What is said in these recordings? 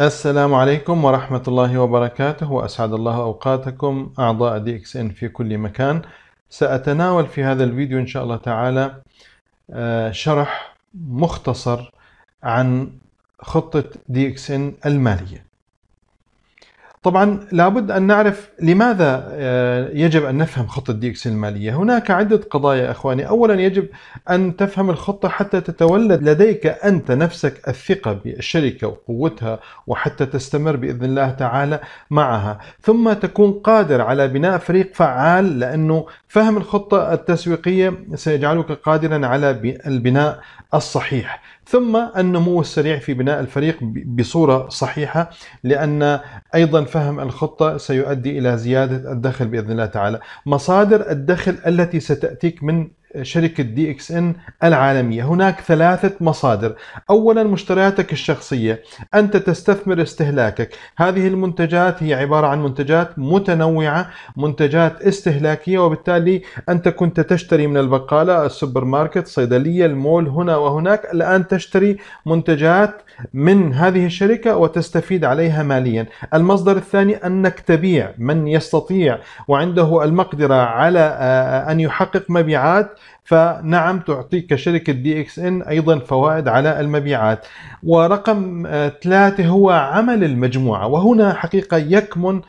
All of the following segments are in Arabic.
السلام عليكم ورحمة الله وبركاته وأسعد الله أوقاتكم أعضاء دي إكس إن في كل مكان سأتناول في هذا الفيديو إن شاء الله تعالى آه، شرح مختصر عن خطة دي إكس إن المالية طبعا لابد ان نعرف لماذا آه، يجب ان نفهم خطه ديكس اكس الماليه، هناك عده قضايا اخواني، اولا يجب ان تفهم الخطه حتى تتولد لديك انت نفسك الثقه بالشركه وقوتها وحتى تستمر باذن الله تعالى معها، ثم تكون قادر على بناء فريق فعال لانه فهم الخطه التسويقيه سيجعلك قادرا على البناء الصحيح، ثم النمو السريع في بناء الفريق بصوره صحيحه لان ايضا أفضل فهم الخطة سيؤدي إلى زيادة الدخل بإذن الله تعالى مصادر الدخل التي ستأتيك من شركة دي اكس ان العالمية هناك ثلاثة مصادر أولا مشترياتك الشخصية أنت تستثمر استهلاكك هذه المنتجات هي عبارة عن منتجات متنوعة منتجات استهلاكية وبالتالي أنت كنت تشتري من البقالة السوبر ماركت صيدلية المول هنا وهناك الآن تشتري منتجات من هذه الشركة وتستفيد عليها ماليا المصدر الثاني أنك تبيع من يستطيع وعنده المقدرة على آه، آه، أن يحقق مبيعات فنعم تعطيك شركة دي اكس ان ايضا فوائد على المبيعات ورقم آه، ثلاثة هو عمل المجموعة وهنا حقيقة يكمن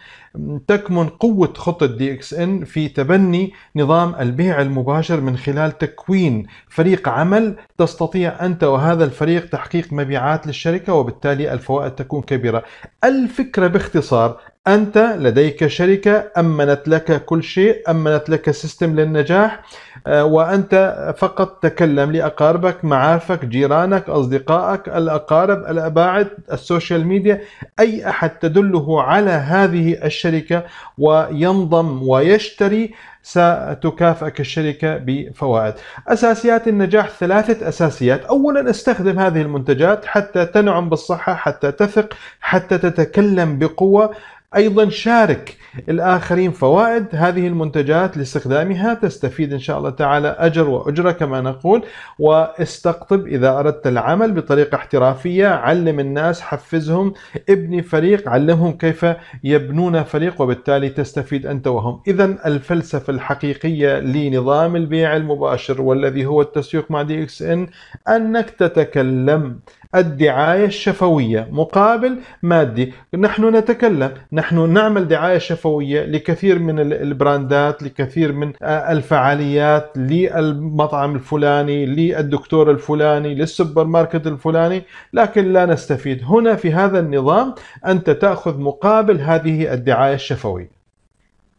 تكمن قوة خطة دي اكس ان في تبني نظام البيع المباشر من خلال تكوين فريق عمل تستطيع انت وهذا الفريق تحقيق مبيعات للشركة وبالتالي الفوائد تكون كبيرة. الفكرة باختصار أنت لديك شركة أمنت لك كل شيء أمنت لك سيستم للنجاح آه، وأنت فقط تكلم لأقاربك معارفك جيرانك أصدقائك الأقارب الأباعد السوشيال ميديا أي أحد تدله على هذه الشركة وينضم ويشتري ستكافئك الشركة بفوائد أساسيات النجاح ثلاثة أساسيات أولا استخدم هذه المنتجات حتى تنعم بالصحة حتى تثق حتى تتكلم بقوة أيضا شارك الآخرين فوائد هذه المنتجات لاستخدامها تستفيد إن شاء الله تعالى أجر وأجرة كما نقول واستقطب إذا أردت العمل بطريقة احترافية علم الناس حفزهم ابني فريق علمهم كيف يبنون فريق وبالتالي تستفيد أنت وهم إذا الفلسفة الحقيقية لنظام البيع المباشر والذي هو التسويق مع دي اكس ان أنك تتكلم الدعاية الشفوية مقابل مادي نحن نتكلم نحن نعمل دعاية شفوية لكثير من البراندات لكثير من آه، الفعاليات للمطعم الفلاني للدكتور الفلاني للسوبر ماركت الفلاني لكن لا نستفيد هنا في هذا النظام أنت تأخذ مقابل هذه الدعاية الشفوية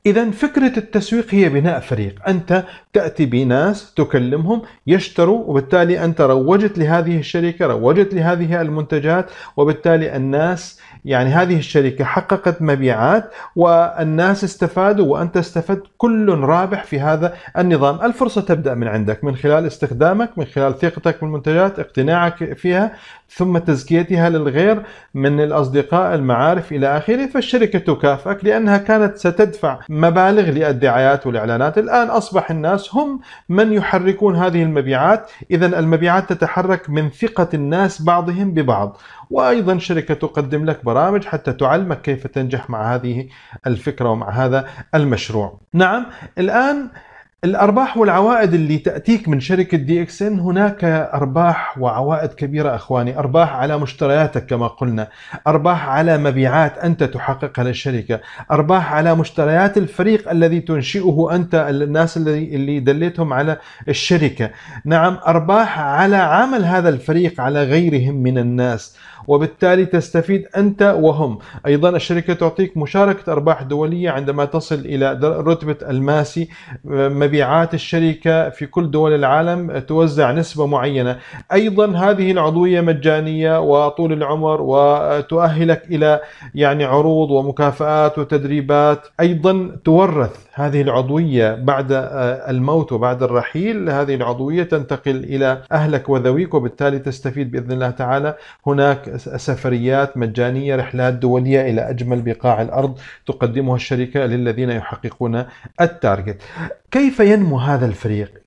إذا فكرة التسويق هي بناء فريق، أنت تأتي بناس تكلمهم يشتروا وبالتالي أنت روجت لهذه الشركة، روجت لهذه المنتجات، وبالتالي الناس يعني هذه الشركة حققت مبيعات والناس استفادوا وأنت استفدت كل رابح في هذا النظام، الفرصة تبدأ من عندك من خلال استخدامك، من خلال ثقتك بالمنتجات، اقتناعك فيها، ثم تزكيتها للغير من الأصدقاء المعارف إلى آخره فالشركة تكافئك لأنها كانت ستدفع مبالغ للدعايات والإعلانات الآن أصبح الناس هم من يحركون هذه المبيعات إذا المبيعات تتحرك من ثقة الناس بعضهم ببعض وأيضا شركة تقدم لك برامج حتى تعلمك كيف تنجح مع هذه الفكرة ومع هذا المشروع نعم الآن الارباح والعوائد اللي تاتيك من شركه دي اكس ان هناك ارباح وعوائد كبيره اخواني، ارباح على مشترياتك كما قلنا، ارباح على مبيعات انت تحققها للشركه، ارباح على مشتريات الفريق الذي تنشئه انت الناس اللي اللي دليتهم على الشركه، نعم ارباح على عمل هذا الفريق على غيرهم من الناس، وبالتالي تستفيد انت وهم، ايضا الشركه تعطيك مشاركه ارباح دوليه عندما تصل الى رتبه الماسي مبيعات الشركة في كل دول العالم توزع نسبة معينة أيضا هذه العضوية مجانية وطول العمر وتؤهلك إلى يعني عروض ومكافآت وتدريبات أيضا تورث هذه العضوية بعد آه، الموت وبعد الرحيل هذه العضوية تنتقل إلى أهلك وذويك وبالتالي تستفيد بإذن الله تعالى هناك سفريات مجانية رحلات دولية إلى أجمل بقاع الأرض تقدمها الشركة للذين يحققون التارجت كيف ينمو هذا الفريق؟